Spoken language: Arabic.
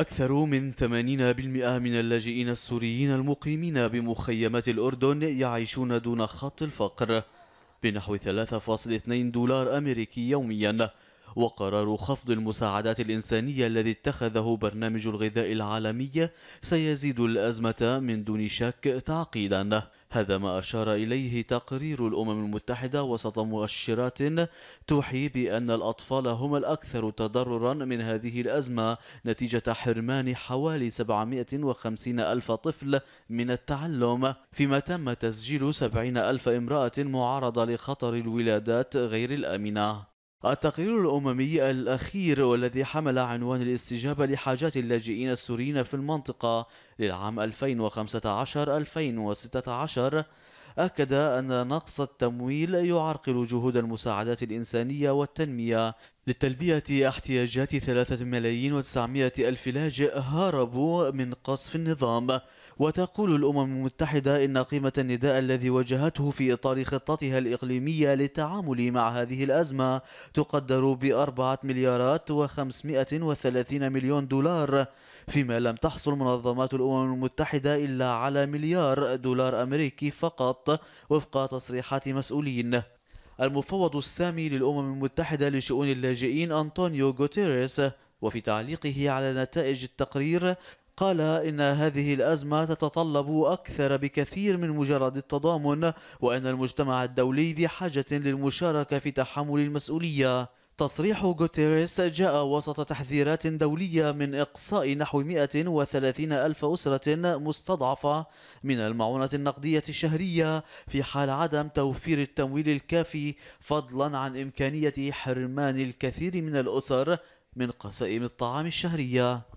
أكثر من 80% من اللاجئين السوريين المقيمين بمخيمات الأردن يعيشون دون خط الفقر بنحو 3.2 دولار أمريكي يومياً وقرار خفض المساعدات الإنسانية الذي اتخذه برنامج الغذاء العالمي سيزيد الأزمة من دون شك تعقيداً هذا ما أشار إليه تقرير الأمم المتحدة وسط مؤشرات توحي بأن الأطفال هم الأكثر تضررا من هذه الأزمة نتيجة حرمان حوالي 750 ألف طفل من التعلم فيما تم تسجيل 70 ألف امرأة معرضة لخطر الولادات غير الآمنة التقرير الأممي الأخير والذي حمل عنوان الاستجابة لحاجات اللاجئين السوريين في المنطقة للعام 2015-2016 أكد أن نقص التمويل يعرقل جهود المساعدات الإنسانية والتنمية لتلبية احتياجات ثلاثة ملايين وتسعمائة ألف لاجئ هربوا من قصف النظام وتقول الأمم المتحدة إن قيمة النداء الذي وجهته في إطار خطتها الإقليمية للتعامل مع هذه الأزمة تقدر بأربعة مليارات وخمسمائة وثلاثين مليون دولار فيما لم تحصل منظمات الأمم المتحدة إلا على مليار دولار أمريكي فقط وفق تصريحات مسؤولين المفوض السامي للأمم المتحدة لشؤون اللاجئين أنطونيو غوتيريس وفي تعليقه على نتائج التقرير قال إن هذه الأزمة تتطلب أكثر بكثير من مجرد التضامن وأن المجتمع الدولي بحاجة للمشاركة في تحمل المسؤولية تصريح غوتيريس جاء وسط تحذيرات دولية من إقصاء نحو 130 ألف أسرة مستضعفة من المعونة النقدية الشهرية في حال عدم توفير التمويل الكافي فضلا عن إمكانية حرمان الكثير من الأسر من قسائم الطعام الشهرية